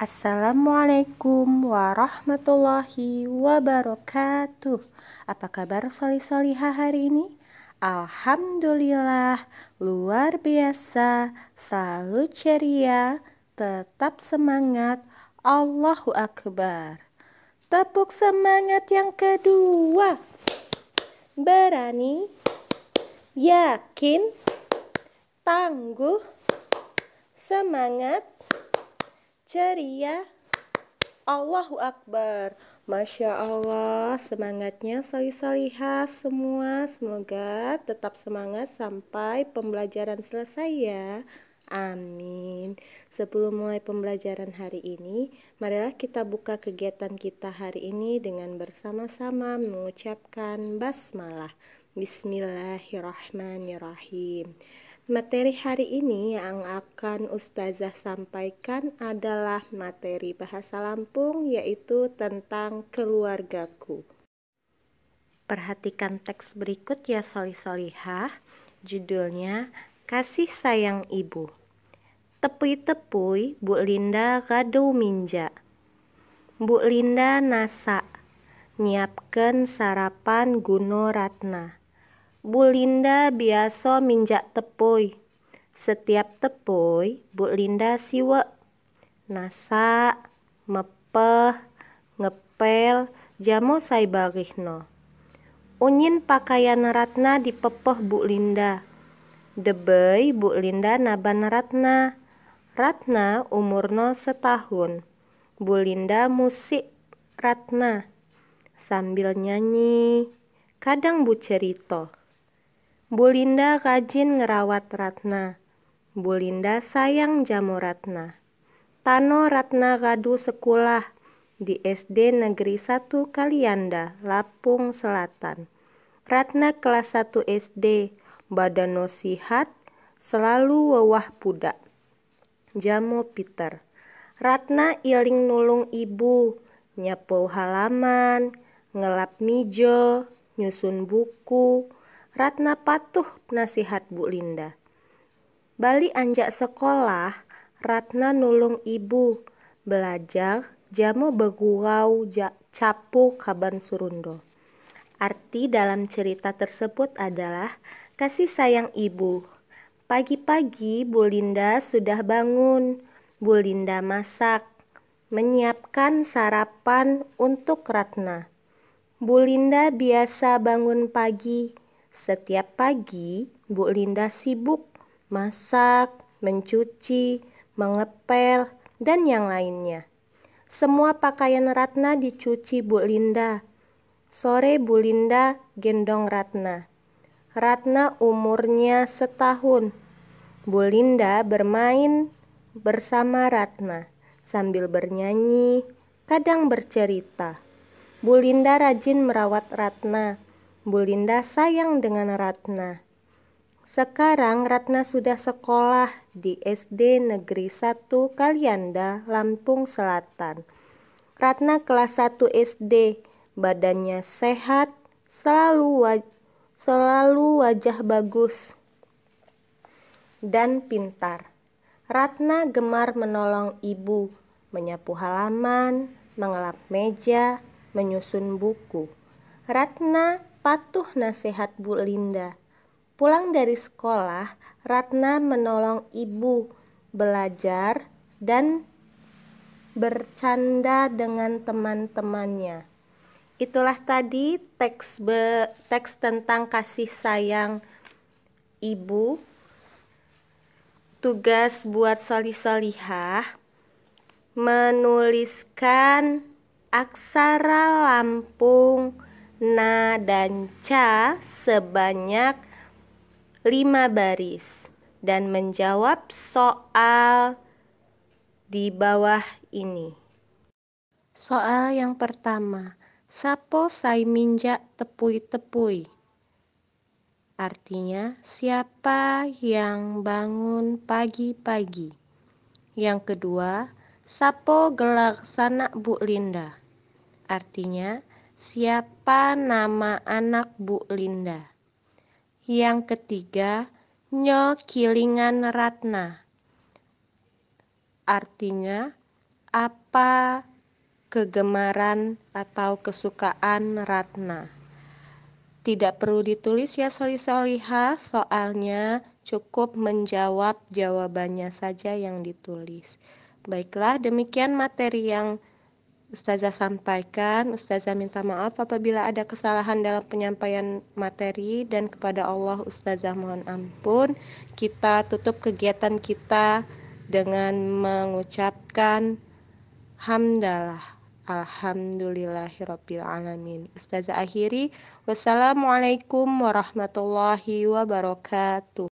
Assalamualaikum warahmatullahi wabarakatuh. Apa kabar soli-soliha hari ini? Alhamdulillah, luar biasa, selalu ceria, tetap semangat. Allahu Akbar. Tepuk semangat yang kedua. Berani, yakin, tangguh, semangat, ceria. Allahu Akbar. Masya Allah, semangatnya soli soliha semua. Semoga tetap semangat sampai pembelajaran selesai ya. Amin. Sebelum mulai pembelajaran hari ini, marilah kita buka kegiatan kita hari ini dengan bersama-sama mengucapkan basmalah. Bismillahirrahmanirrahim. Materi hari ini yang akan Ustazah sampaikan adalah materi bahasa Lampung yaitu tentang keluargaku. Perhatikan teks berikut ya Solih solihah judulnya Kasih Sayang Ibu. Tepui-tepui Bu Linda gaduh minja. Bu Linda nasa nyiapkan sarapan Guno Ratna Bu Linda biasa minjak tepoi. Setiap tepoi, Bu Linda siwe Nasak, mepeh, ngepel, jamu saibarihno. Unyin pakaian ratna di Bu Linda. Debei Bu Linda naban ratna. Ratna umur umurno setahun. Bu Linda musik Ratna sambil nyanyi. Kadang Bu cerita. Bu Linda rajin ngerawat Ratna. Bu Linda sayang jamu Ratna. Tano Ratna Radu sekolah di SD Negeri 1 Kalianda, Lapung Selatan. Ratna kelas 1 SD, badan sihat, selalu wewah pudak. Jamu Peter. Ratna iling nulung ibu, nyapu halaman, ngelap mijo, nyusun buku, Ratna patuh nasihat Bu Linda. Bali anjak sekolah, Ratna nulung ibu belajar Jamu begurau ja, capu kaban surundo. Arti dalam cerita tersebut adalah kasih sayang ibu. Pagi-pagi Bu Linda sudah bangun. Bu Linda masak, menyiapkan sarapan untuk Ratna. Bu Linda biasa bangun pagi setiap pagi, Bu Linda sibuk masak, mencuci, mengepel, dan yang lainnya. Semua pakaian Ratna dicuci Bu Linda. Sore Bu Linda gendong Ratna. Ratna umurnya setahun. Bu Linda bermain bersama Ratna sambil bernyanyi, kadang bercerita. Bu Linda rajin merawat Ratna Bu Linda sayang dengan Ratna. Sekarang Ratna sudah sekolah di SD Negeri 1 Kalianda, Lampung Selatan. Ratna kelas 1 SD, badannya sehat, selalu waj selalu wajah bagus dan pintar. Ratna gemar menolong ibu, menyapu halaman, mengelap meja, menyusun buku. Ratna patuh nasihat Bu Linda. Pulang dari sekolah, Ratna menolong ibu belajar dan bercanda dengan teman-temannya. Itulah tadi teks be, teks tentang kasih sayang ibu. Tugas buat soli solihah menuliskan aksara Lampung na dan ca sebanyak 5 baris dan menjawab soal di bawah ini. Soal yang pertama, sapo sai minjak tepui-tepui. Artinya, siapa yang bangun pagi-pagi? Yang kedua, sapo gelak sanak Bu Linda. Artinya, Siapa nama anak Bu Linda? Yang ketiga, Nyo Kilingan Ratna. Artinya, apa kegemaran atau kesukaan Ratna? Tidak perlu ditulis ya soli-soliha, soalnya cukup menjawab jawabannya saja yang ditulis. Baiklah, demikian materi yang Ustazah sampaikan, Ustazah minta maaf apabila ada kesalahan dalam penyampaian materi dan kepada Allah Ustazah mohon ampun. Kita tutup kegiatan kita dengan mengucapkan hamdalah. Alhamdulillahirabbil alamin. Ustazah akhiri, wassalamualaikum warahmatullahi wabarakatuh.